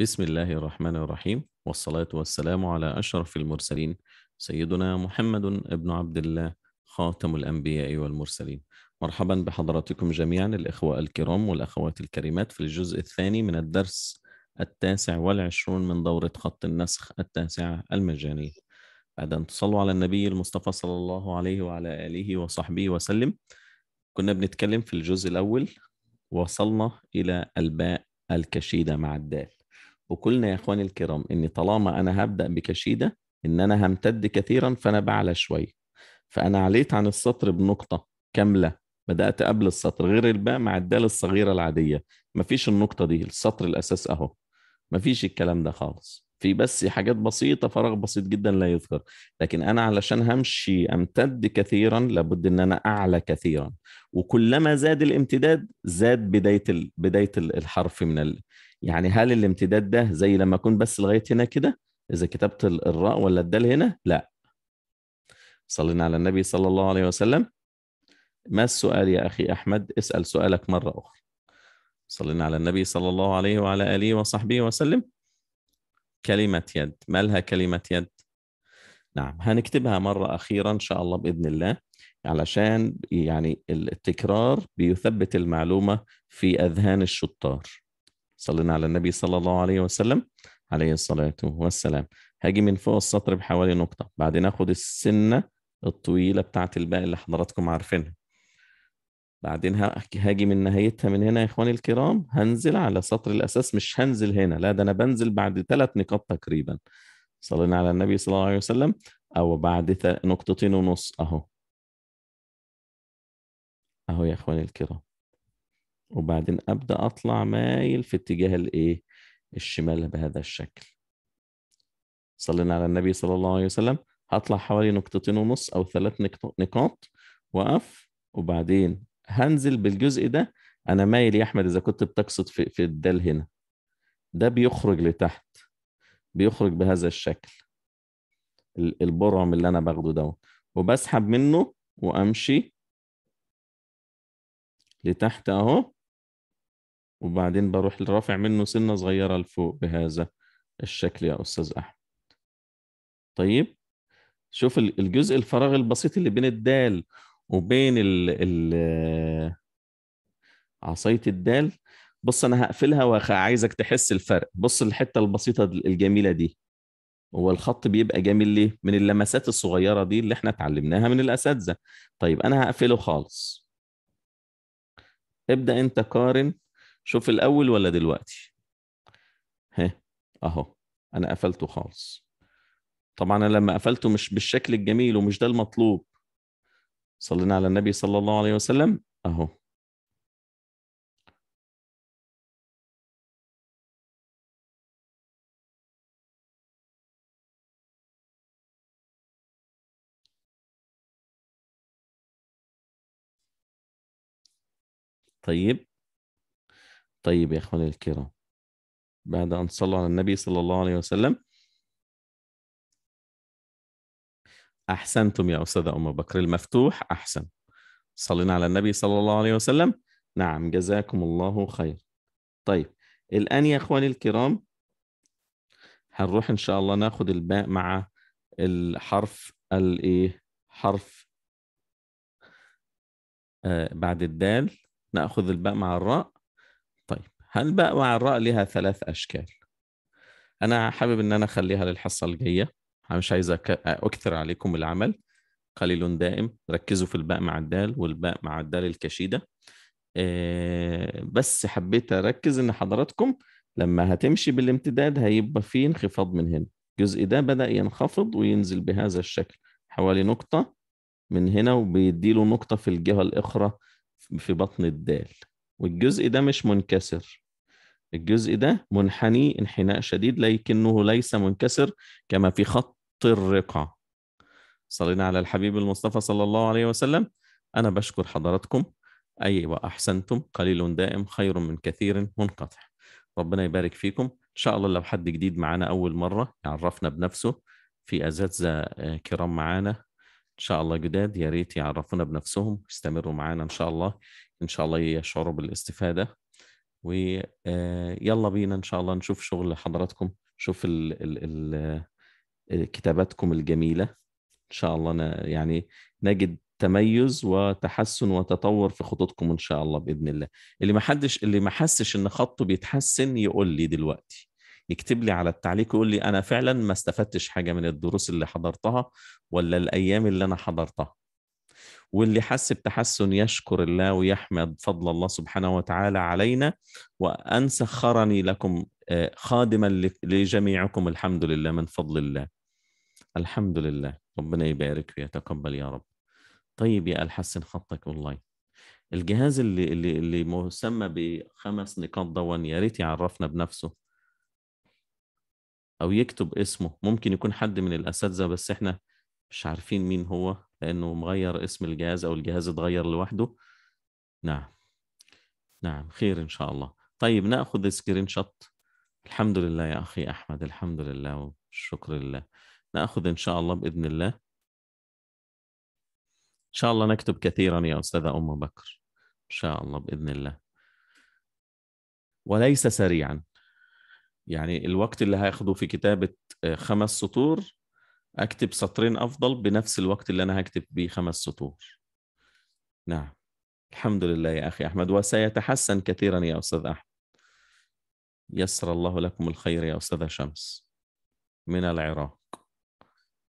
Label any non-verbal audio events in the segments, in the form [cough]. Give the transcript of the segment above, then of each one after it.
بسم الله الرحمن الرحيم والصلاة والسلام على أشرف المرسلين سيدنا محمد بن عبد الله خاتم الأنبياء والمرسلين مرحبا بحضراتكم جميعا الإخوة الكرام والأخوات الكريمات في الجزء الثاني من الدرس التاسع والعشرون من دورة خط النسخ التاسعة المجانية بعد أن تصلوا على النبي المصطفى صلى الله عليه وعلى آله وصحبه وسلم كنا بنتكلم في الجزء الأول وصلنا إلى الباء الكشيدة مع الدال وقلنا يا اخواني الكرام ان طالما انا هبدا بكشيده ان انا همتد كثيرا فانا بعلى شويه فانا عليت عن السطر بنقطه كامله بدات قبل السطر غير الباء مع الدال الصغيره العاديه مفيش النقطه دي السطر الاساس اهو مفيش الكلام ده خالص في بس حاجات بسيطة فراغ بسيط جدا لا يذكر لكن أنا علشان همشي أمتد كثيرا لابد أن أنا أعلى كثيرا وكلما زاد الامتداد زاد بداية بداية الحرف من يعني هل الامتداد ده زي لما اكون بس لغايه هنا كده اذا كتبت الراء ولا الدال هنا لا صلينا على النبي صلى الله عليه وسلم ما السؤال يا اخي احمد اسال سؤالك مره اخرى صلينا على النبي صلى الله عليه وعلى اله وصحبه وسلم كلمه يد ما لها كلمه يد نعم هنكتبها مره اخيره ان شاء الله باذن الله علشان يعني التكرار بيثبت المعلومه في اذهان الشطار صلينا على النبي صلى الله عليه وسلم عليه الصلاة والسلام هاجي من فوق السطر بحوالي نقطة بعدين اخد السنة الطويلة بتاعت الباقي اللي حضراتكم عارفينها بعدين هاجي من نهايتها من هنا يا اخواني الكرام هنزل على سطر الاساس مش هنزل هنا لا ده انا بنزل بعد ثلاث نقاط تقريبا صلينا على النبي صلى الله عليه وسلم او بعد نقطتين ونص اهو اهو يا اخواني الكرام وبعدين ابدا اطلع مايل في اتجاه الايه الشمال بهذا الشكل صلينا على النبي صلى الله عليه وسلم هطلع حوالي نقطتين ونص او ثلاث نقاط واقف وبعدين هنزل بالجزء ده انا مايل يا احمد اذا كنت بتقصد في, في الدال هنا ده بيخرج لتحت بيخرج بهذا الشكل البرعم اللي انا باخده ده وبسحب منه وامشي لتحت اهو وبعدين بروح رافع منه سنة صغيرة لفوق بهذا الشكل يا أستاذ أحمد طيب شوف الجزء الفراغ البسيط اللي بين الدال وبين ال ال عصاية الدال بص أنا هقفلها وعايزك تحس الفرق بص الحتة البسيطة الجميلة دي هو الخط بيبقى جميل ليه؟ من اللمسات الصغيرة دي اللي احنا اتعلمناها من الأساتذة طيب أنا هقفله خالص ابدأ أنت قارن شوف الاول ولا دلوقتي ها اهو انا قفلته خالص طبعا انا لما قفلته مش بالشكل الجميل ومش ده المطلوب صلينا على النبي صلى الله عليه وسلم اهو طيب طيب يا إخواني الكرام بعد أن صلوا على النبي صلى الله عليه وسلم أحسنتم يا أستاذة أم بكر المفتوح أحسن صلينا على النبي صلى الله عليه وسلم نعم جزاكم الله خير طيب الآن يا إخواني الكرام هنروح إن شاء الله ناخد الباء مع الحرف الإيه حرف آه بعد الدال ناخذ الباء مع الراء هنبقى مع الراء لها ثلاث اشكال انا حابب ان انا اخليها للحصه الجايه مش عايز اكثر عليكم العمل قليل دائم ركزوا في الباء مع الدال والباء مع الدال الكشيده آه، بس حبيت اركز ان حضراتكم لما هتمشي بالامتداد هيبقى فيه انخفاض من هنا الجزء ده بدا ينخفض وينزل بهذا الشكل حوالي نقطه من هنا وبيديله نقطه في الجهه الاخرى في بطن الدال والجزء ده مش منكسر الجزء ده منحني انحناء شديد لكنه ليس منكسر كما في خط الرقعة صلينا على الحبيب المصطفى صلى الله عليه وسلم أنا بشكر حضراتكم أي وأحسنتم قليل دائم خير من كثير منقطع ربنا يبارك فيكم إن شاء الله لو حد جديد معانا أول مرة يعرفنا بنفسه في أساتذة آه، كرام معانا إن شاء الله جداد يا ريت يعرفونا بنفسهم يستمروا معانا إن شاء الله ان شاء الله يشعروا بالاستفاده ويلا آه، بينا ان شاء الله نشوف شغل حضراتكم نشوف ال ال ال آه، كتاباتكم الجميله ان شاء الله يعني نجد تميز وتحسن وتطور في خطوطكم ان شاء الله باذن الله اللي ما حدش اللي ما حسش ان خطه بيتحسن يقول لي دلوقتي يكتب لي على التعليق يقول لي انا فعلا ما استفدتش حاجه من الدروس اللي حضرتها ولا الايام اللي انا حضرتها واللي حس بتحسن يشكر الله ويحمد فضل الله سبحانه وتعالى علينا وأن سخرني لكم آه، خادما لجميعكم الحمد لله من فضل الله الحمد لله ربنا يبارك ويتقبل يا رب طيب يا الحسن خطك اونلاين الجهاز اللي اللي اللي مسمى بخمس نقاط دون يا ريت يعرفنا بنفسه او يكتب اسمه ممكن يكون حد من الاساتذه بس احنا مش عارفين مين هو لانه مغير اسم الجهاز او الجهاز اتغير لوحده نعم نعم خير ان شاء الله طيب ناخذ سكرين شوت الحمد لله يا اخي احمد الحمد لله والشكر لله ناخذ ان شاء الله باذن الله ان شاء الله نكتب كثيرا يا استاذه ام بكر ان شاء الله باذن الله وليس سريعا يعني الوقت اللي هياخده في كتابه آه، خمس سطور اكتب سطرين افضل بنفس الوقت اللي انا هكتب بيه خمس سطور نعم الحمد لله يا اخي احمد وسيتحسن كثيرا يا استاذ احمد يسر الله لكم الخير يا استاذه شمس من العراق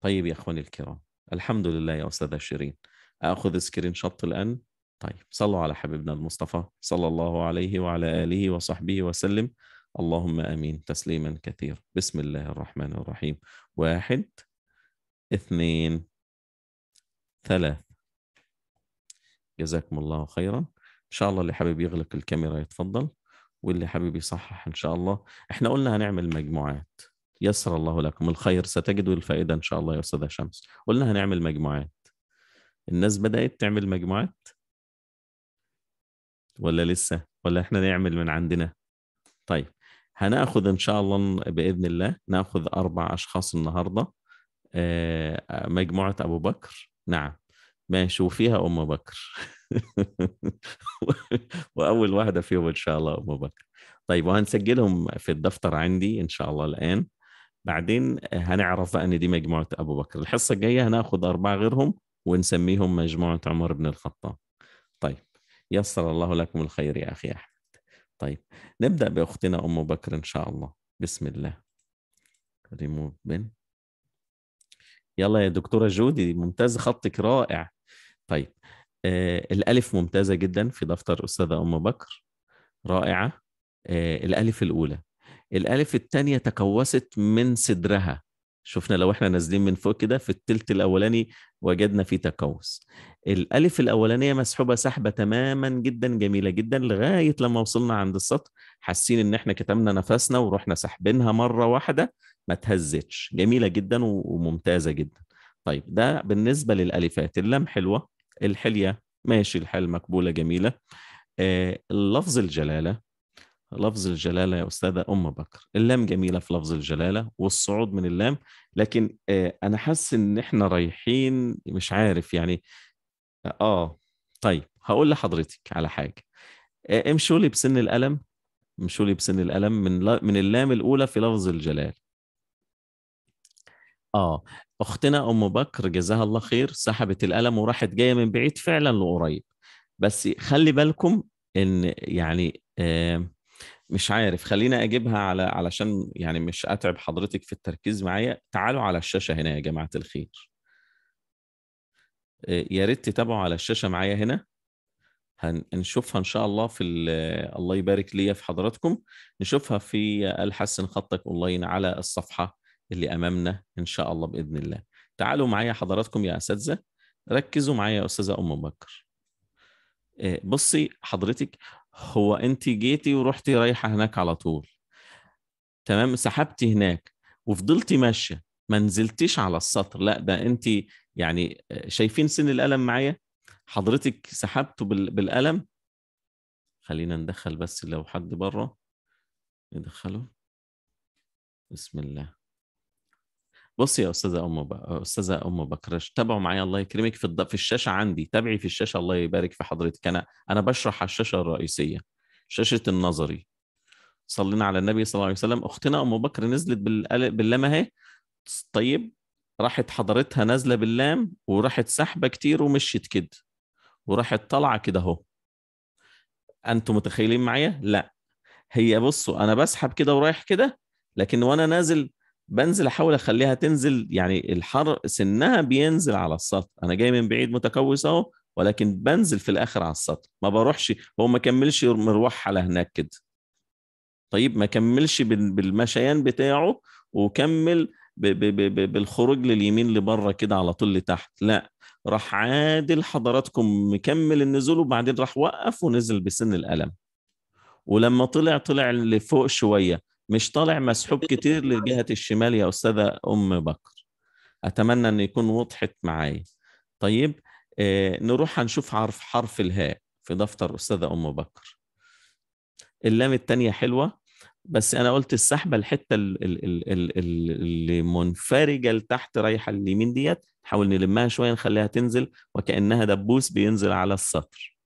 طيب يا اخواني الكرام الحمد لله يا استاذه شيرين اخذ سكرين شوت الان طيب صلوا على حبيبنا المصطفى صلى الله عليه وعلى اله وصحبه وسلم اللهم امين تسليما كثيرا بسم الله الرحمن الرحيم واحد اثنين ثلاث جزاكم الله خيرا ان شاء الله اللي حابب يغلق الكاميرا يتفضل واللي حابب يصحح ان شاء الله احنا قلنا هنعمل مجموعات يسر الله لكم الخير ستجدوا الفائده ان شاء الله يا استاذه شمس قلنا هنعمل مجموعات الناس بدات تعمل مجموعات ولا لسه ولا احنا نعمل من عندنا طيب هناخد ان شاء الله باذن الله ناخذ اربع اشخاص النهارده آه، مجموعة أبو بكر نعم ماشي وفيها أم بكر [laughs] وأول واحدة فيهم إن شاء الله أم بكر طيب وهنسجلهم في الدفتر عندي إن شاء الله الآن بعدين هنعرف بقى إن دي مجموعة أبو بكر الحصة الجاية هناخد أربعة غيرهم ونسميهم مجموعة عمر بن الخطاب طيب يسر الله لكم الخير يا أخي أحمد طيب نبدأ بأختنا أم بكر إن شاء الله بسم الله ريموف بنت يلا يا دكتوره جودي ممتاز خطك رائع طيب آه الالف ممتازه جدا في دفتر استاذه ام بكر رائعه آه الالف الاولى الالف الثانيه تكوست من صدرها شفنا لو احنا نازلين من فوق كده في التلت الاولاني وجدنا فيه تكوس الالف الاولانيه مسحوبه سحبه تماما جدا جميله جدا لغايه لما وصلنا عند السطر حاسين ان احنا كتمنا نفسنا ورحنا سحبينها مره واحده ما تهزتش جميله جدا وممتازه جدا طيب ده بالنسبه للالفات اللام حلوه الحليه ماشي الحال مقبوله جميله آه لفظ الجلاله لفظ الجلاله يا استاذه ام بكر اللام جميله في لفظ الجلاله والصعود من اللام لكن آه انا حاسس ان احنا رايحين مش عارف يعني اه طيب هقول لحضرتك على حاجه آه امشوا لي بسن القلم امشوا لي بسن القلم من من اللام الاولى في لفظ الجلاله اه اختنا ام بكر جزاها الله خير سحبت القلم وراحت جايه من بعيد فعلا لقريب بس خلي بالكم ان يعني مش عارف خلينا اجيبها على علشان يعني مش اتعب حضرتك في التركيز معايا تعالوا على الشاشه هنا يا جماعه الخير آه، يا ريت تتابعوا على الشاشه معايا هنا هنشوفها ان شاء الله في الله يبارك ليا في حضراتكم نشوفها في الحسن خطك اونلاين على الصفحه اللي امامنا ان شاء الله باذن الله تعالوا معايا حضراتكم يا اساتذه ركزوا معايا يا استاذه ام بكر آه، بصي حضرتك هو انت جيتي ورحتي رايحه هناك على طول تمام سحبتي هناك وفضلتي ماشيه ما نزلتيش على السطر لا ده انت يعني آه، شايفين سن القلم معايا حضرتك سحبته بالقلم خلينا ندخل بس لو حد بره ندخله بسم الله بص يا استاذه ام ب... استاذه ام بكرش تابعوا معايا الله يكرمك في في الشاشه عندي تابعي في الشاشه الله يبارك في حضرتك انا انا بشرح على الشاشه الرئيسيه شاشه النظري صلينا على النبي صلى الله عليه وسلم اختنا ام بكر نزلت بال... باللام اهي طيب راحت حضرتها نازله باللام وراحت سحبه كتير ومشيت كده وراحت طالعه كده اهو انتم متخيلين معايا لا هي بصوا انا بسحب كده ورايح كده لكن وانا نازل بنزل احاول اخليها تنزل يعني الحر سنها بينزل على السطح انا جاي من بعيد متكوس اهو ولكن بنزل في الاخر على السطح ما بروحش هو ما كملش مروح على هناك كده طيب ما كملش بالمشيان بتاعه وكمل بالخروج لليمين لبره كده على طول لتحت لا راح عادل حضراتكم مكمل النزول وبعدين راح وقف ونزل بسن الالم ولما طلع طلع لفوق شويه مش طالع مسحوب كتير لجهه الشمال يا استاذه ام بكر اتمنى ان يكون وضحت معايا طيب آه نروح هنشوف حرف حرف الهاء في دفتر استاذه ام بكر اللام التانية حلوه بس انا قلت السحبه الحته اللي منفرجه لتحت رايحه اليمين ديت نحاول نلمها شويه نخليها تنزل وكانها دبوس بينزل على السطر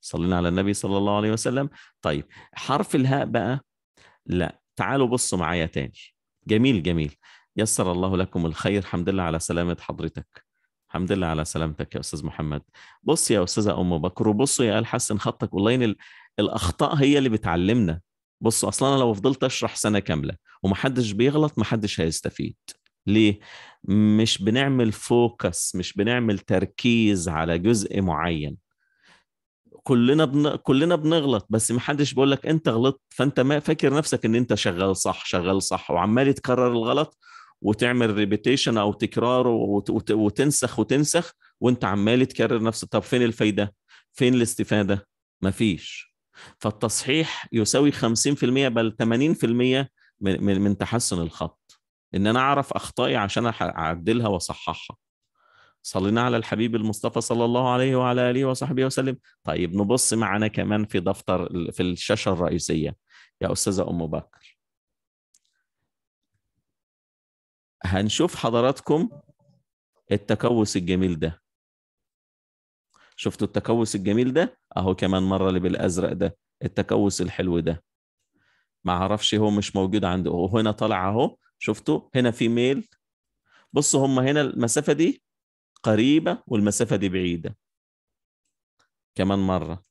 صلينا على النبي صلى الله عليه وسلم طيب حرف الهاء بقى لا تعالوا بصوا معايا تاني جميل جميل يسر الله لكم الخير الحمد لله على سلامة حضرتك الحمد لله على سلامتك يا أستاذ محمد بص يا أستاذة أم بكر وبصوا يا قال حسن خطك والله الأخطاء هي اللي بتعلمنا بصوا أصلا أنا لو فضلت أشرح سنة كاملة ومحدش بيغلط محدش هيستفيد ليه؟ مش بنعمل فوكس مش بنعمل تركيز على جزء معين كلنا بن... كلنا بنغلط بس ما حدش بيقول لك انت غلطت فانت ما فاكر نفسك ان انت شغال صح شغال صح وعمال تكرر الغلط وتعمل ريبيتيشن او تكرار وت... وت... وتنسخ وتنسخ وانت عمال تكرر نفس طب فين الفايده فين الاستفاده ما فيش فالتصحيح يساوي 50% بل 80% من من, من تحسن الخط ان انا اعرف اخطائي عشان اعدلها واصححها صلينا على الحبيب المصطفى صلى الله عليه وعلى اله وصحبه وسلم طيب نبص معنا كمان في دفتر في الشاشه الرئيسيه يا استاذه ام بكر هنشوف حضراتكم التكوس الجميل ده شفتوا التكوس الجميل ده اهو كمان مره اللي بالازرق ده التكوس الحلو ده ما اعرفش هو مش موجود عنده هنا طالع اهو شفتوا هنا في ميل بصوا هم هنا المسافه دي قريبة والمسافة دي بعيدة كمان مرة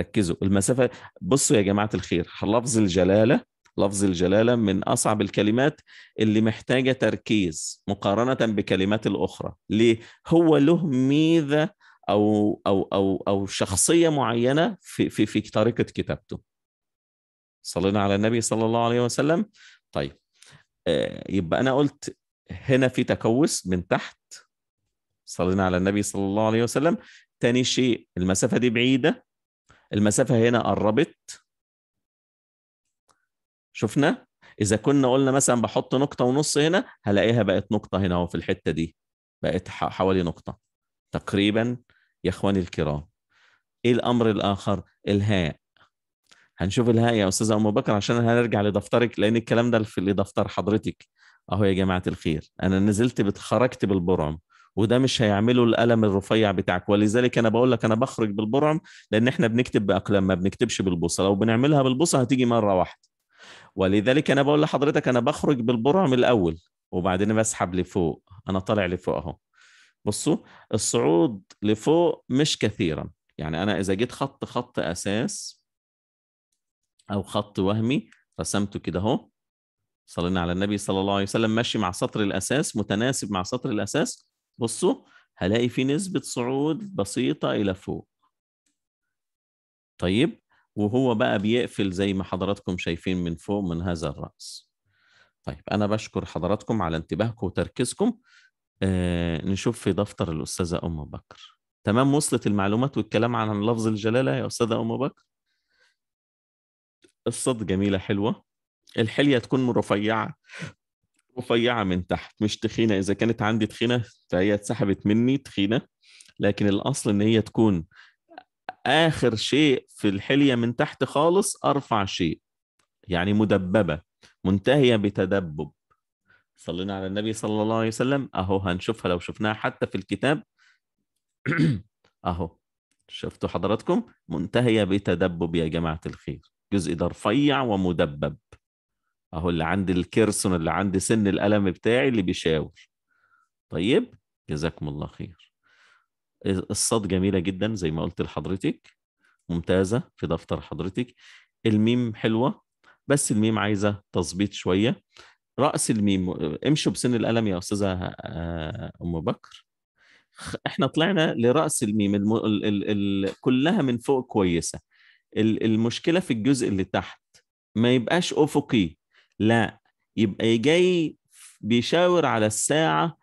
ركزوا المسافة بصوا يا جماعة الخير لفظ الجلالة لفظ الجلالة من أصعب الكلمات اللي محتاجة تركيز مقارنة بكلمات الأخرى ليه؟ هو له ميزة أو أو أو أو شخصية معينة في في في طريقة كتابته. صلينا على النبي صلى الله عليه وسلم. طيب آه، يبقى أنا قلت هنا في تكوس من تحت صلينا على النبي صلى الله عليه وسلم تاني شيء المسافة دي بعيدة المسافة هنا قربت شفنا إذا كنا قلنا مثلا بحط نقطة ونص هنا هلاقيها بقت نقطة هنا في الحتة دي بقت حوالي نقطة تقريبا يا إخواني الكرام إيه الأمر الآخر الهاء هنشوف الهاء يا أستاذة أم بكر عشان هنرجع لدفترك لأن الكلام ده في اللي دفتر حضرتك أهو يا جماعة الخير أنا نزلت خرجت بالبرعم وده مش هيعمله القلم الرفيع بتاعك ولذلك انا بقول لك انا بخرج بالبرعم لان احنا بنكتب باقلام ما بنكتبش بالبوصه لو بنعملها بالبوصه هتيجي مره واحده ولذلك انا بقول لحضرتك انا بخرج بالبرعم الاول وبعدين بسحب لفوق انا طالع لفوق اهو بصوا الصعود لفوق مش كثيرا يعني انا اذا جيت خط خط اساس او خط وهمي رسمته كده اهو صلينا على النبي صلى الله عليه وسلم ماشي مع سطر الاساس متناسب مع سطر الاساس بصوا هلاقي في نسبة صعود بسيطة إلى فوق طيب وهو بقى بيقفل زي ما حضراتكم شايفين من فوق من هذا الرأس طيب أنا بشكر حضراتكم على انتباهكم وتركيزكم آه نشوف في دفتر الأستاذة أم بكر تمام وصلت المعلومات والكلام عن لفظ الجلالة يا أستاذة أم بكر الصد جميلة حلوة الحلية تكون مرفيعة رفيعه من تحت مش تخينه اذا كانت عندي تخينه فهي اتسحبت مني تخينه لكن الاصل ان هي تكون اخر شيء في الحليه من تحت خالص ارفع شيء يعني مدببه منتهيه بتدبب صلينا على النبي صلى الله عليه وسلم اهو هنشوفها لو شفناها حتى في الكتاب [clears throat] اهو شفتوا حضراتكم منتهيه بتدبب يا جماعه الخير جزء ده رفيع ومدبب اهو اللي عند الكرسون اللي عند سن القلم بتاعي اللي بيشاور طيب جزاكم الله خير الصاد جميلة جدا زي ما قلت لحضرتك ممتازة في دفتر حضرتك الميم حلوة بس الميم عايزة تظبيط شوية رأس الميم امشوا بسن القلم يا أستاذة آه، أم بكر احنا طلعنا لرأس الميم الم... ال... ال... ال... كلها من فوق كويسة المشكلة في الجزء اللي تحت ما يبقاش أفقي لا يبقى جاي بيشاور على الساعة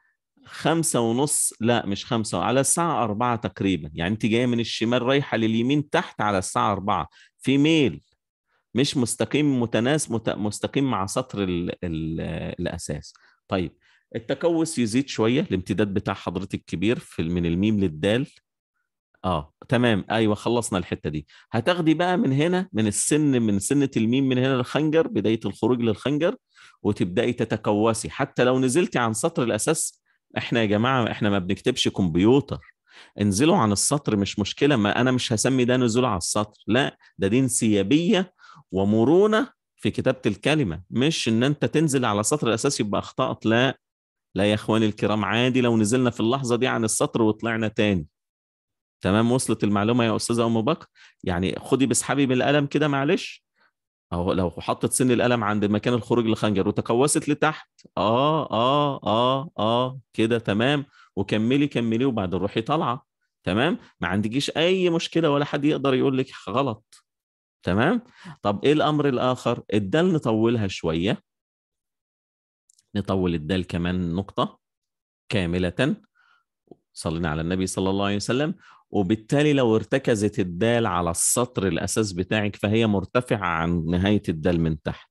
خمسة ونص لا مش خمسة على الساعة أربعة تقريبا يعني أنت جاية من الشمال رايحة لليمين تحت على الساعة أربعة في ميل مش مستقيم متناس مستقيم مع سطر الـ الـ الأساس طيب التكوس يزيد شوية الامتداد بتاع حضرتك كبير في من الميم للدال اه تمام ايوه خلصنا الحته دي هتاخدي بقى من هنا من السن من سنه الميم من هنا للخنجر بدايه الخروج للخنجر وتبداي تتكوسي حتى لو نزلتي عن سطر الاساس احنا يا جماعه احنا ما بنكتبش كمبيوتر انزلوا عن السطر مش مشكله ما انا مش هسمي ده نزول على السطر لا ده دي انسيابيه ومرونه في كتابه الكلمه مش ان انت تنزل على سطر الاساس يبقى اخطات لا لا يا اخواني الكرام عادي لو نزلنا في اللحظه دي عن السطر وطلعنا تاني تمام وصلت المعلومه يا استاذه ام بكر يعني خدي بسحبي بالقلم كده معلش اهو لو حطت سن القلم عند مكان الخروج للخنجر وتقوست لتحت اه اه اه اه كده تمام وكملي كملي وبعدين روحي طالعه تمام ما عندكيش اي مشكله ولا حد يقدر يقول لك غلط تمام طب ايه الامر الاخر الدال نطولها شويه نطول الدال كمان نقطه كامله صلينا على النبي صلى الله عليه وسلم وبالتالي لو ارتكزت الدال على السطر الأساس بتاعك فهي مرتفعة عن نهاية الدال من تحت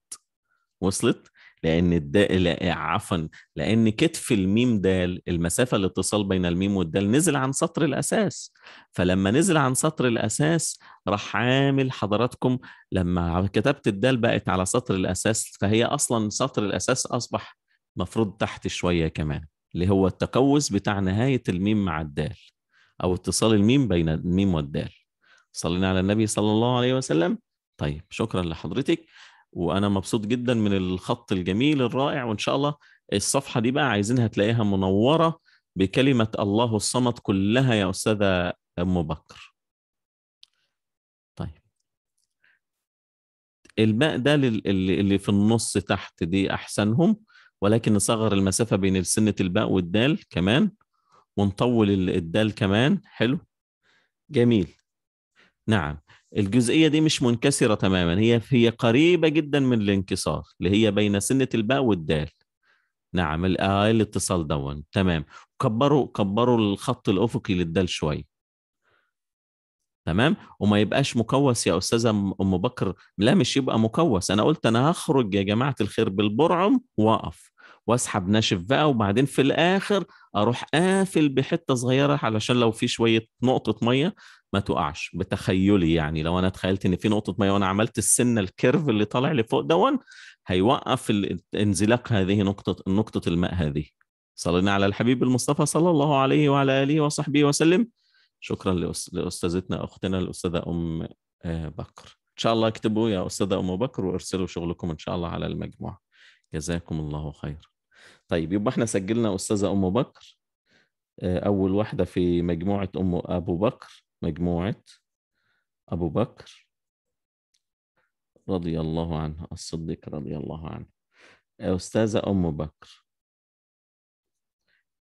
وصلت؟ لأن الدال عفوا لأن كتف الميم دال المسافة الاتصال بين الميم والدال نزل عن سطر الأساس فلما نزل عن سطر الأساس راح عامل حضراتكم لما كتبت الدال بقت على سطر الأساس فهي أصلا سطر الأساس أصبح مفروض تحت شوية كمان اللي هو التقوس بتاع نهاية الميم مع الدال او اتصال الميم بين الميم والدال صلينا على النبي صلى الله عليه وسلم طيب شكرا لحضرتك وانا مبسوط جدا من الخط الجميل الرائع وان شاء الله الصفحه دي بقى عايزينها تلاقيها منوره بكلمه الله الصمد كلها يا استاذه ام بكر طيب الماء ده اللي في النص تحت دي احسنهم ولكن نصغر المسافه بين سنه الباء والدال كمان ونطول الدال كمان حلو جميل نعم الجزئيه دي مش منكسره تماما هي هي قريبه جدا من الانكسار اللي هي بين سنه الباء والدال نعم آه، إيه الاتصال دون تمام كبروا كبروا الخط الافقي للدال شويه تمام وما يبقاش مكوس يا استاذه ام بكر لا مش يبقى مكوس انا قلت انا هخرج يا جماعه الخير بالبرعم واقف واسحب ناشف بقى وبعدين في الاخر اروح قافل بحته صغيره علشان لو في شويه نقطه ميه ما تقعش بتخيلي يعني لو انا تخيلت ان في نقطه ميه وانا عملت السنه الكيرف اللي طالع لفوق دون هيوقف انزلاق هذه نقطه نقطه الماء هذه صلينا على الحبيب المصطفى صلى الله عليه وعلى اله وصحبه وسلم شكرا لاستاذتنا اختنا الاستاذه ام آه، بكر ان شاء الله اكتبوا يا استاذه ام بكر وارسلوا شغلكم ان شاء الله على المجموعه جزاكم الله خير طيب يبقى احنا سجلنا استاذه ام بكر آه، اول واحده في مجموعه ام ابو بكر مجموعه ابو بكر رضي الله عنها الصديق رضي الله عنه استاذه ام بكر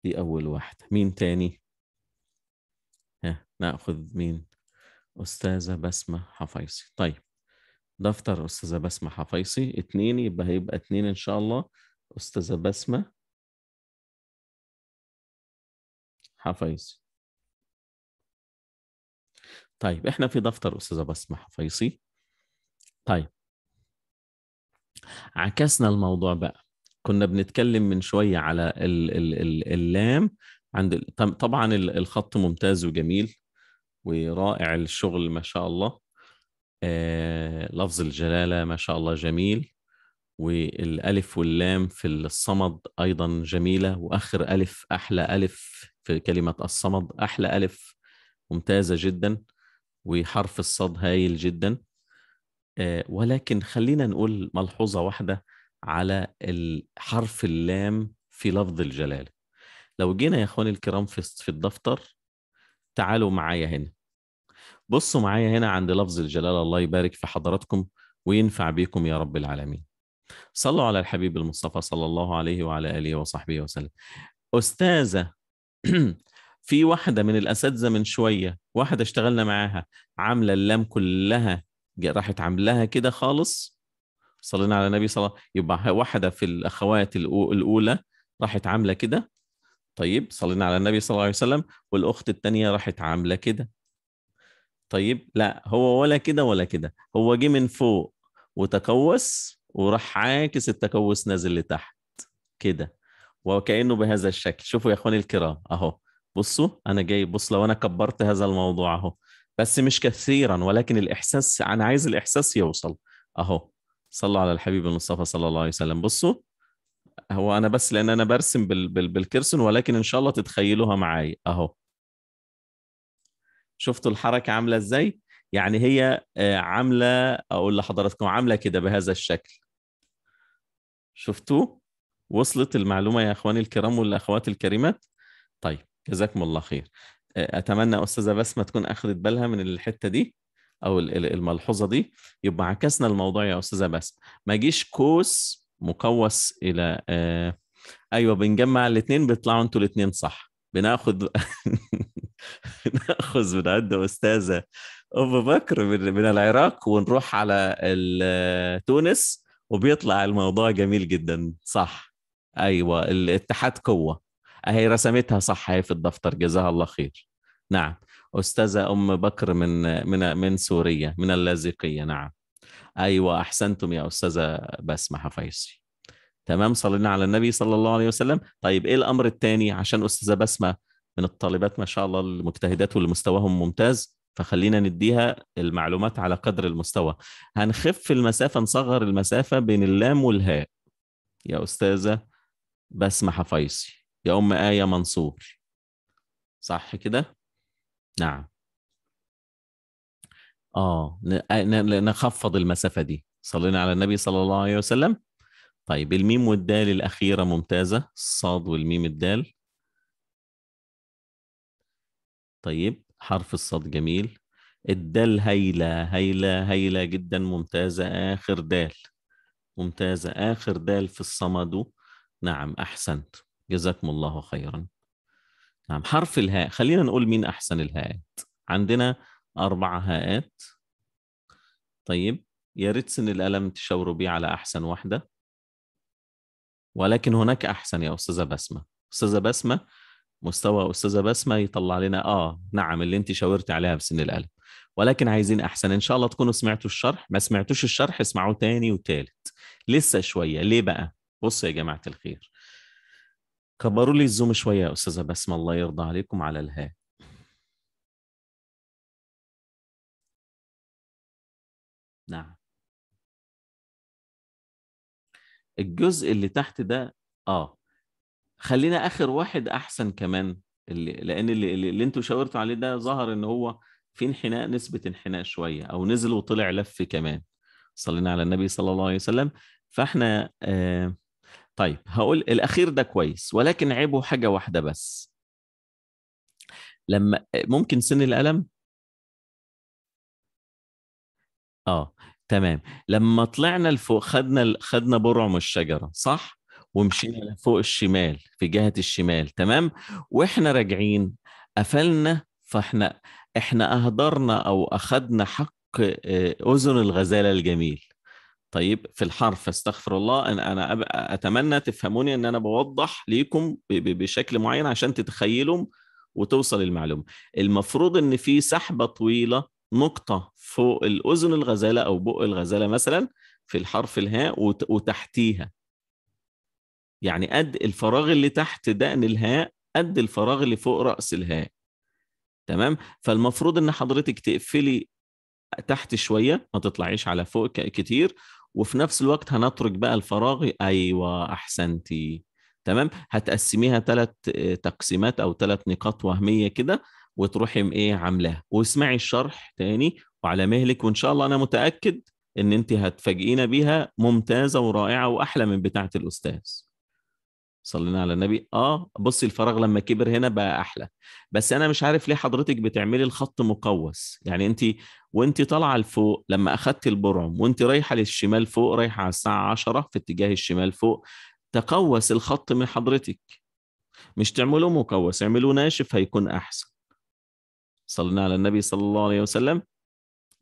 دي اول واحده مين تاني ها ناخذ مين استاذه بسمه حفيصي طيب دفتر استاذه بسمه حفيصي اتنين يبقى هيبقى اتنين ان شاء الله أستاذة بسمة حفيظي طيب احنا في دفتر أستاذة بسمة حفيظي طيب عكسنا الموضوع بقى كنا بنتكلم من شوية على ال ال ال اللام عند طبعا الخط ممتاز وجميل ورائع الشغل ما شاء الله آه لفظ الجلالة ما شاء الله جميل والالف واللام في الصمد ايضا جميله واخر الف احلى الف في كلمه الصمد احلى الف ممتازه جدا وحرف الصاد هايل جدا آه، ولكن خلينا نقول ملحوظه واحده على حرف اللام في لفظ الجلاله لو جينا يا اخواني الكرام في في الدفتر تعالوا معايا هنا بصوا معايا هنا عند لفظ الجلاله الله يبارك في حضراتكم وينفع بيكم يا رب العالمين صلوا على الحبيب المصطفى صلى الله عليه وعلى آله وصحبه وسلم أستاذة [clears throat] في واحدة من الأساتذة من شوية واحدة اشتغلنا معاها عاملة اللام كلها راحت عاملاها كده خالص صلينا على النبي صلى الله يبقى واحدة في الأخوات الأولى راحت عاملة كده طيب صلينا على النبي صلى الله عليه وسلم والأخت الثانيه راحت عاملة كده طيب لا هو ولا كده ولا كده هو جه من فوق وتقوس وراح عاكس التكوس نازل لتحت كده وكانه بهذا الشكل شوفوا يا اخواني الكرام اهو بصوا انا جاي بص لو انا كبرت هذا الموضوع اهو بس مش كثيرا ولكن الاحساس انا عايز الاحساس يوصل اهو صلوا على الحبيب المصطفى صلى الله عليه وسلم بصوا هو انا بس لان انا برسم بال... بال... بالكرسون ولكن ان شاء الله تتخيلوها معايا اهو شفتوا الحركه عامله ازاي يعني هي آه، عامله اقول لحضراتكم عامله كده بهذا الشكل شفتوه وصلت المعلومه يا اخواني الكرام والاخوات الكريمات طيب جزاكم الله خير اتمنى استاذه بسمه تكون اخذت بالها من الحته دي او الملحوظه دي يبقى عكسنا الموضوع يا استاذه بسمه ما جيش كوس مقوس الى آه ايوه بنجمع الاثنين بيطلعوا انتوا الاثنين صح بناخد [laughs] ناخذ من عند استاذه ام بكر من العراق ونروح على آه، تونس وبيطلع الموضوع جميل جدا صح ايوه الاتحاد قوه هي رسمتها صح هي في الدفتر جزاها الله خير نعم استاذه ام بكر من من من سوريا من اللاذقيه نعم ايوه احسنتم يا استاذه بسمه حفيصي تمام صلينا على النبي صلى الله عليه وسلم طيب ايه الامر الثاني عشان استاذه بسمه من الطالبات ما شاء الله المجتهدات واللي مستواهم ممتاز فخلينا نديها المعلومات على قدر المستوى هنخف المسافة نصغر المسافة بين اللام والهاء يا أستاذة بسمة حفيصي يا أم آية منصور صح كده؟ نعم آه نخفض المسافة دي صلينا على النبي صلى الله عليه وسلم طيب الميم والدال الأخيرة ممتازة الصاد والميم الدال طيب حرف الصاد جميل الدال هايلة هايلة هايلة جدا ممتازة آخر دال ممتازة آخر دال في الصمد نعم أحسنت جزاكم الله خيرا نعم حرف الهاء خلينا نقول مين أحسن الهاءات عندنا أربع هاءات طيب يا ريت سن الألم تشاوروا بيه على أحسن واحدة ولكن هناك أحسن يا أستاذة بسمة أستاذة بسمة مستوى استاذه بسمه يطلع لنا اه نعم اللي انت شاورت عليها بسن القلم ولكن عايزين احسن ان شاء الله تكونوا سمعتوا الشرح ما سمعتوش الشرح اسمعوه تاني وتالت لسه شويه ليه بقى بصوا يا جماعه الخير كبروا لي الزوم شويه يا استاذه بسمه الله يرضى عليكم على الهاء نعم الجزء اللي تحت ده اه خلينا اخر واحد احسن كمان اللي لان اللي, اللي انتوا شاورتوا عليه ده ظهر ان هو في انحناء نسبه انحناء شويه او نزل وطلع لف كمان صلينا على النبي صلى الله عليه وسلم فاحنا آه طيب هقول الاخير ده كويس ولكن عيبه حاجه واحده بس لما ممكن سن القلم اه تمام لما طلعنا لفوق خدنا خدنا برعم الشجره صح ومشينا فوق الشمال في جهه الشمال تمام واحنا راجعين قفلنا فاحنا احنا اهدرنا او اخذنا حق آه، اذن الغزاله الجميل طيب في الحرف استغفر الله ان انا اتمنى تفهموني ان انا بوضح ليكم بشكل معين عشان تتخيلوا وتوصل المعلومه المفروض ان في سحبه طويله نقطه فوق الاذن الغزاله او بق الغزاله مثلا في الحرف الهاء وتحتيها يعني قد الفراغ اللي تحت دقن الهاء قد الفراغ اللي فوق راس الهاء تمام فالمفروض ان حضرتك تقفلي تحت شويه ما تطلعيش على فوق كتير وفي نفس الوقت هنترك بقى الفراغ ايوه احسنتي تمام هتقسميها ثلاث تقسيمات او ثلاث نقاط وهميه كده وتروحي ايه عاملاها واسمعي الشرح تاني وعلى مهلك وان شاء الله انا متاكد ان انت هتفاجئينا بيها ممتازه ورائعه واحلى من بتاعه الاستاذ صلينا على النبي اه بصي الفراغ لما كبر هنا بقى احلى بس انا مش عارف ليه حضرتك بتعملي الخط مقوس يعني انت وانت طالعه لفوق لما اخذتي البرعم وانت رايحه للشمال فوق رايحه على الساعه 10 في اتجاه الشمال فوق تقوس الخط من حضرتك مش تعملوه مقوس اعملوه ناشف هيكون احسن صلينا على النبي صلى الله عليه وسلم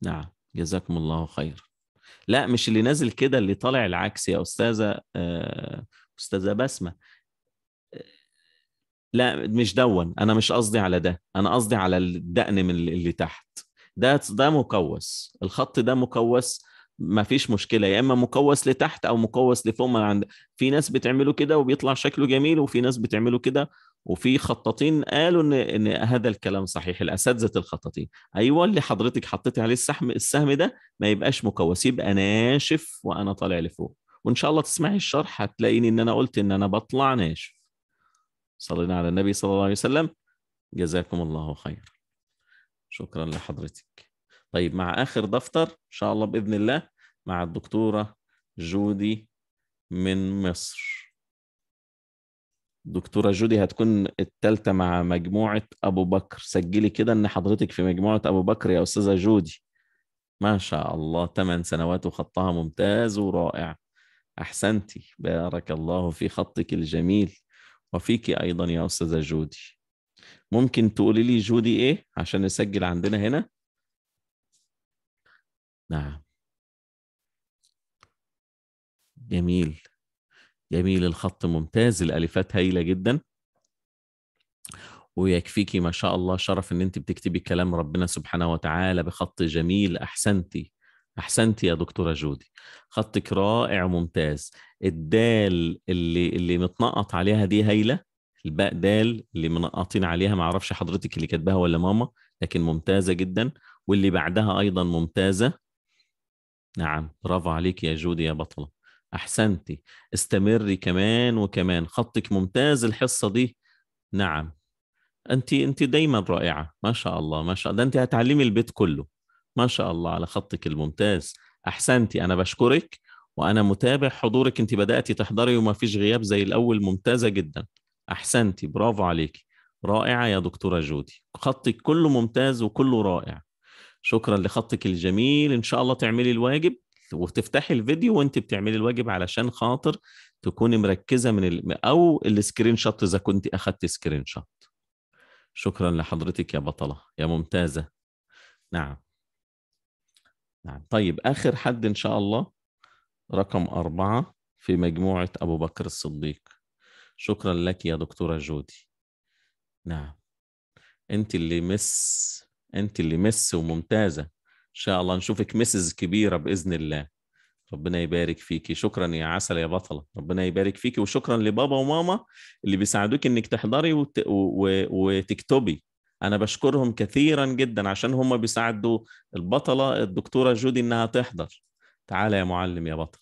نعم جزاكم الله خير لا مش اللي نازل كده اللي طالع العكس يا استاذه آه، استاذه بسمه لا مش دون انا مش قصدي على ده انا قصدي على الدقن من اللي تحت ده ده مكوس الخط ده مكوس ما فيش مشكله يا اما مكوس لتحت او مكوس لفوق ما عند في ناس بتعمله كده وبيطلع شكله جميل وفي ناس بتعمله كده وفي خطاطين قالوا ان ان هذا الكلام صحيح الاساتذه الخطاطين ايوه اللي حضرتك حطيتي عليه السهم السهم ده ما يبقاش مكوس يبقى ناشف وانا طالع لفوق وان شاء الله تسمعي الشرح هتلاقيني ان انا قلت ان انا بطلع ناشف صلينا على النبي صلى الله عليه وسلم جزاكم الله خير شكرا لحضرتك طيب مع آخر دفتر إن شاء الله بإذن الله مع الدكتورة جودي من مصر دكتورة جودي هتكون التالتة مع مجموعة أبو بكر سجلي كده إن حضرتك في مجموعة أبو بكر يا أستاذة جودي ما شاء الله ثمان سنوات وخطها ممتاز ورائع أحسنتي بارك الله في خطك الجميل وفيك أيضا يا أستاذة جودي ممكن تقولي لي جودي إيه عشان نسجل عندنا هنا نعم جميل جميل الخط ممتاز الألفات هايلة جدا ويكفيكي ما شاء الله شرف ان انت بتكتبي كلام ربنا سبحانه وتعالى بخط جميل احسنتي احسنت يا دكتوره جودي خطك رائع وممتاز الدال اللي اللي متنقط عليها دي هايله الباء دال اللي منقطين عليها ما اعرفش حضرتك اللي كاتباها ولا ماما لكن ممتازه جدا واللي بعدها ايضا ممتازه نعم برافو عليك يا جودي يا بطله احسنتي استمري كمان وكمان خطك ممتاز الحصه دي نعم انت انت دايما رائعه ما شاء الله ما شاء الله ده انت هتعلمي البيت كله ما شاء الله على خطك الممتاز احسنتي انا بشكرك وانا متابع حضورك انت بداتي تحضري وما فيش غياب زي الاول ممتازه جدا احسنتي برافو عليكي رائعه يا دكتوره جودي خطك كله ممتاز وكله رائع شكرا لخطك الجميل ان شاء الله تعملي الواجب وتفتحي الفيديو وانت بتعملي الواجب علشان خاطر تكوني مركزه من ال... او السكرين شوت اذا كنت اخذت سكرين شوت شكرا لحضرتك يا بطله يا ممتازه نعم نعم طيب آخر حد إن شاء الله رقم أربعة في مجموعة أبو بكر الصديق شكرا لك يا دكتورة جودي نعم أنت اللي مس أنت اللي مس وممتازة إن شاء الله نشوفك مسز كبيرة بإذن الله ربنا يبارك فيكي شكرا يا عسل يا بطلة ربنا يبارك فيكي وشكرا لبابا وماما اللي بيساعدوك انك تحضري وت... و... وتكتبي انا بشكرهم كثيرا جدا عشان هم بيساعدوا البطله الدكتوره جودي انها تحضر تعال يا معلم يا بطل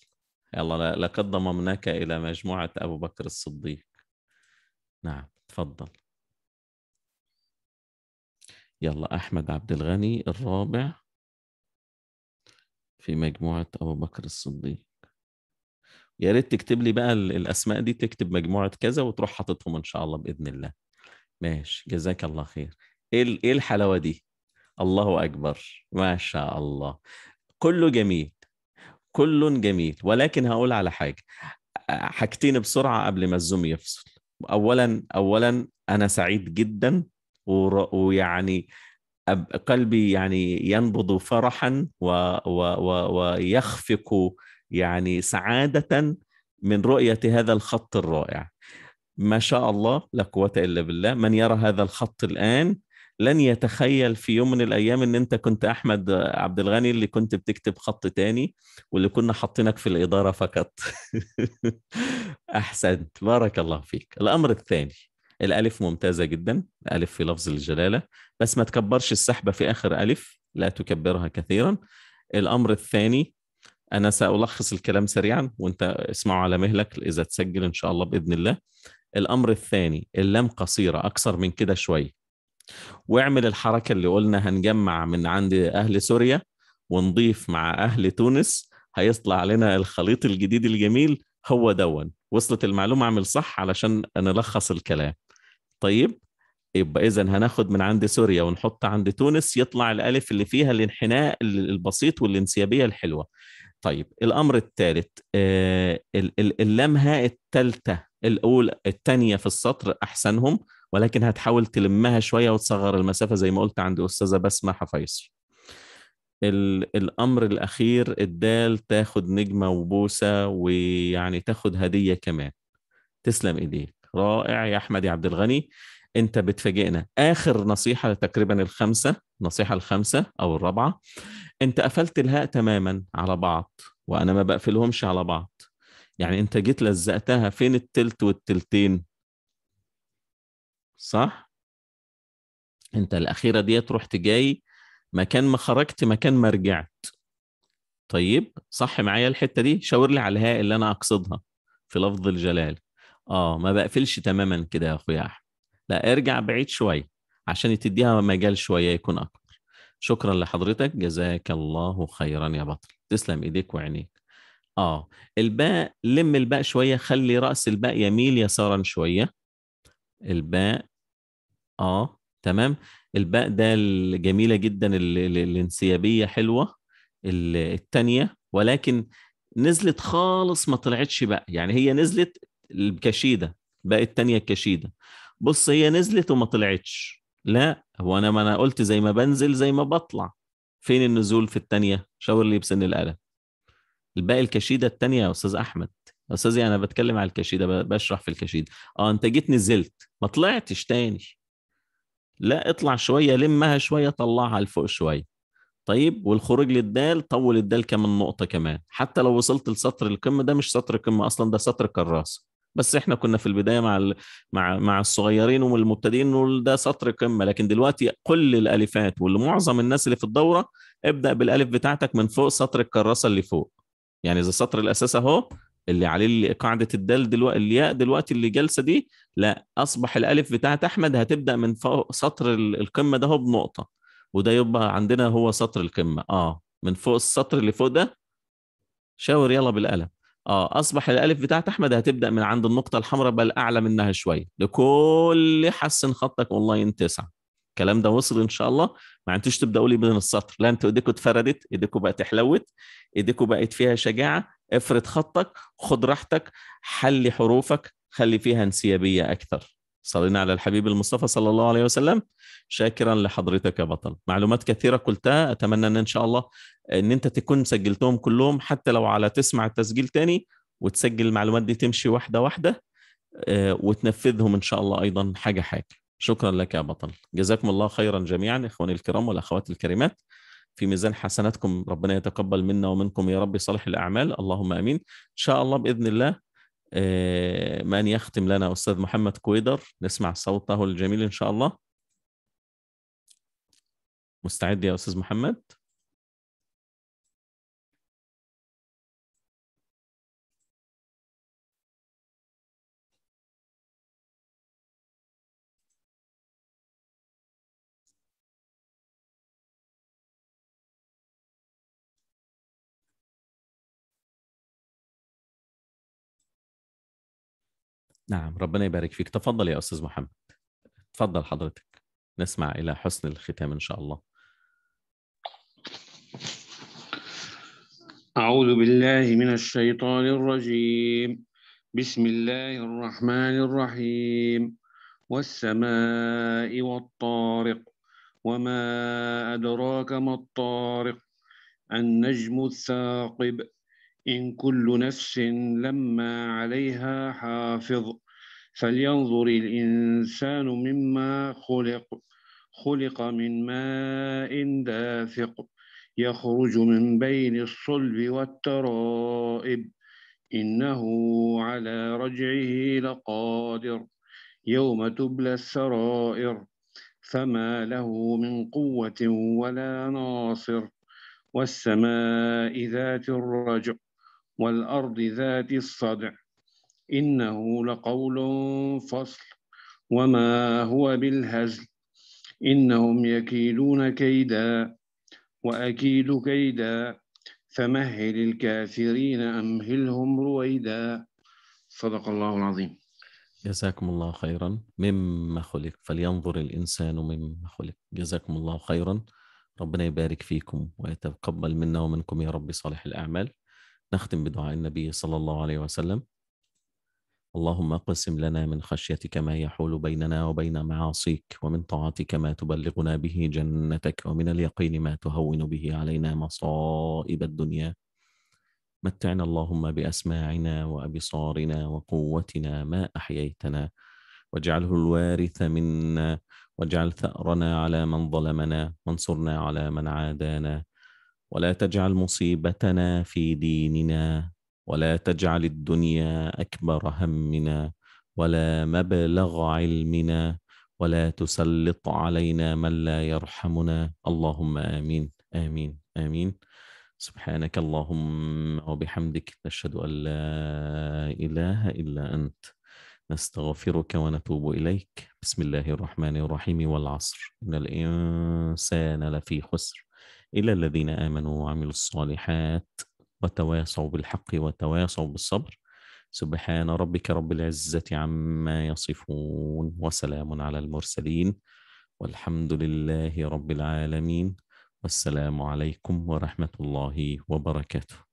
يلا لقد ضممناك الى مجموعه ابو بكر الصديق نعم تفضل يلا احمد عبد الغني الرابع في مجموعه ابو بكر الصديق يا ريت تكتب لي بقى الاسماء دي تكتب مجموعه كذا وتروح حاططهم ان شاء الله باذن الله ماشي جزاك الله خير ايه ايه الحلاوه دي الله اكبر ما شاء الله كله جميل كل جميل ولكن هقول على حاجه حاجتين بسرعه قبل ما الزوم يفصل اولا اولا انا سعيد جدا ويعني قلبي يعني ينبض فرحا و و و ويخفق يعني سعاده من رؤيه هذا الخط الرائع ما شاء الله لا قوه الا بالله من يرى هذا الخط الان لن يتخيل في يوم من الايام ان انت كنت احمد عبد الغني اللي كنت بتكتب خط تاني واللي كنا حاطينك في الاداره فقط [laughs] احسنت بارك الله فيك الامر الثاني الالف ممتازه جدا الف في لفظ الجلاله بس ما تكبرش السحبه في اخر الف لا تكبرها كثيرا الامر الثاني انا سالخص الكلام سريعا وانت اسمعه على مهلك اذا تسجل ان شاء الله باذن الله الامر الثاني اللام قصيره اكثر من كده شويه واعمل الحركه اللي قلنا هنجمع من عند اهل سوريا ونضيف مع اهل تونس هيطلع لنا الخليط الجديد الجميل هو دون وصلت المعلومه اعمل صح علشان نلخص الكلام طيب يبقى اذا هناخد من عند سوريا ونحط عند تونس يطلع الالف اللي فيها الانحناء البسيط والانسيابيه الحلوه طيب الامر الثالث آه، اللمهه الثالثه الاولى الثانيه في السطر احسنهم ولكن هتحاول تلمها شويه وتصغر المسافه زي ما قلت عند استاذه بسمه حفيصر الامر الاخير الدال تاخد نجمه وبوسه ويعني تاخد هديه كمان تسلم ايديك رائع يا احمد يا عبد الغني انت بتفاجئنا اخر نصيحه تقريبا الخمسه النصيحه الخامسه او الرابعه انت قفلت الهاء تماما على بعض وانا ما بقفلهمش على بعض يعني انت جيت لزقتها فين التلت والتلتين صح انت الاخيره ديت رحت جاي مكان ما خرجت مكان ما رجعت طيب صح معايا الحته دي شاور لي على الهاء اللي انا اقصدها في لفظ الجلال اه ما بقفلش تماما كده يا اخويا احمد لا ارجع بعيد شويه عشان تديها مجال شويه يكون اكبر شكرا لحضرتك جزاك الله خيرا يا بطل تسلم ايديك وعينيك اه الباء لم الباء شويه خلي راس الباء يميل يسارا شويه الباء اه تمام الباء ده الجميله جدا الانسيابيه حلوه الثانيه ولكن نزلت خالص ما طلعتش بقى يعني هي نزلت الكشيده بقى الثانيه الكشيده بص هي نزلت وما طلعتش لا هو انا ما انا قلت زي ما بنزل زي ما بطلع فين النزول في الثانيه شاور لي بسن القلم الباقي الكشيده الثانيه يا استاذ احمد استاذي انا بتكلم على الكشيده بشرح في الكشيده اه انت جيت نزلت ما طلعتش تاني لا اطلع شويه لمها شويه طلعها لفوق شويه طيب والخروج للدال طول الدال كمان نقطه كمان حتى لو وصلت لسطر القمه ده مش سطر قمه اصلا ده سطر كراسه بس احنا كنا في البدايه مع الـ مع مع الصغيرين والمبتدئين نقول ده سطر قمه لكن دلوقتي كل الالفات والمعظم الناس اللي في الدوره ابدا بالالف بتاعتك من فوق سطر الكراسه اللي فوق يعني اذا السطر الاساسي اهو اللي عليه قاعده الدال دلوقتي الياء دلوقتي اللي جالسه دي لا اصبح الالف بتاعت احمد هتبدا من فوق سطر القمه ده هو بنقطه وده يبقى عندنا هو سطر القمه اه من فوق السطر اللي فوق ده شاور يلا بالقلم اه اصبح الالف بتاعت احمد هتبدا من عند النقطه الحمراء بل اعلى منها شويه لكل حسن خطك اونلاين تسعه الكلام ده وصل ان شاء الله ما عندوش تبداوا لي من السطر لا انتوا ايديكوا اتفردت ايديكوا بقت احلوت ايديكوا بقت فيها شجاعه افرد خطك خد راحتك حلي حروفك خلي فيها انسيابيه اكثر صلينا على الحبيب المصطفى صلى الله عليه وسلم شاكرا لحضرتك يا بطل معلومات كثيره قلتها اتمنى ان ان شاء الله ان انت تكون سجلتهم كلهم حتى لو على تسمع التسجيل تاني وتسجل المعلومات دي تمشي واحده واحده آه، وتنفذهم ان شاء الله ايضا حاجه حاجه شكرا لك يا بطل جزاكم الله خيرا جميعا اخواني الكرام والاخوات الكريمات في ميزان حسناتكم ربنا يتقبل منا ومنكم يا رب صالح الاعمال اللهم امين ان شاء الله باذن الله آه، من يختم لنا استاذ محمد كويدر نسمع صوته الجميل ان شاء الله مستعد يا استاذ محمد نعم ربنا يبارك فيك تفضل يا أستاذ محمد تفضل حضرتك نسمع إلى حسن الختام إن شاء الله أعوذ بالله من الشيطان الرجيم بسم الله الرحمن الرحيم والسماء والطارق وما أدراك ما الطارق النجم الثاقب إن كل نفس لما عليها حافظ فلينظر الإنسان مما خلق خلق من ماء دافق يخرج من بين الصلب والترائب إنه على رجعه لقادر يوم تبلى السرائر فما له من قوة ولا ناصر والسماء ذات الرجع والأرض ذات الصدع إنه لقول فصل وما هو بالهزل إنهم يكيدون كيدا وأكيد كيدا فمهل الكافرين أمهلهم رويدا صدق الله العظيم جزاكم الله خيرا مما خلق فلينظر الإنسان مما خلق جزاكم الله خيرا ربنا يبارك فيكم ويتقبل منا ومنكم يا رب صالح الأعمال نختم بدعاء النبي صلى الله عليه وسلم اللهم اقسم لنا من خشيتك ما يحول بيننا وبين معاصيك ومن طاعتك ما تبلغنا به جنتك ومن اليقين ما تهون به علينا مصائب الدنيا متعنا اللهم بأسماعنا وأبصارنا وقوتنا ما أحييتنا واجعله الوارث منا واجعل ثأرنا على من ظلمنا وانصرنا على من عادانا ولا تجعل مصيبتنا في ديننا ولا تجعل الدنيا اكبر همنا ولا مبلغ علمنا ولا تسلط علينا من لا يرحمنا اللهم امين امين امين سبحانك اللهم وبحمدك نشهد ان لا اله الا انت نستغفرك ونتوب اليك بسم الله الرحمن الرحيم والعصر ان الانسان لفي خسر الا الذين امنوا وعملوا الصالحات وتواصوا بالحق وتواصوا بالصبر سبحان ربك رب العزة عما يصفون وسلام على المرسلين والحمد لله رب العالمين والسلام عليكم ورحمة الله وبركاته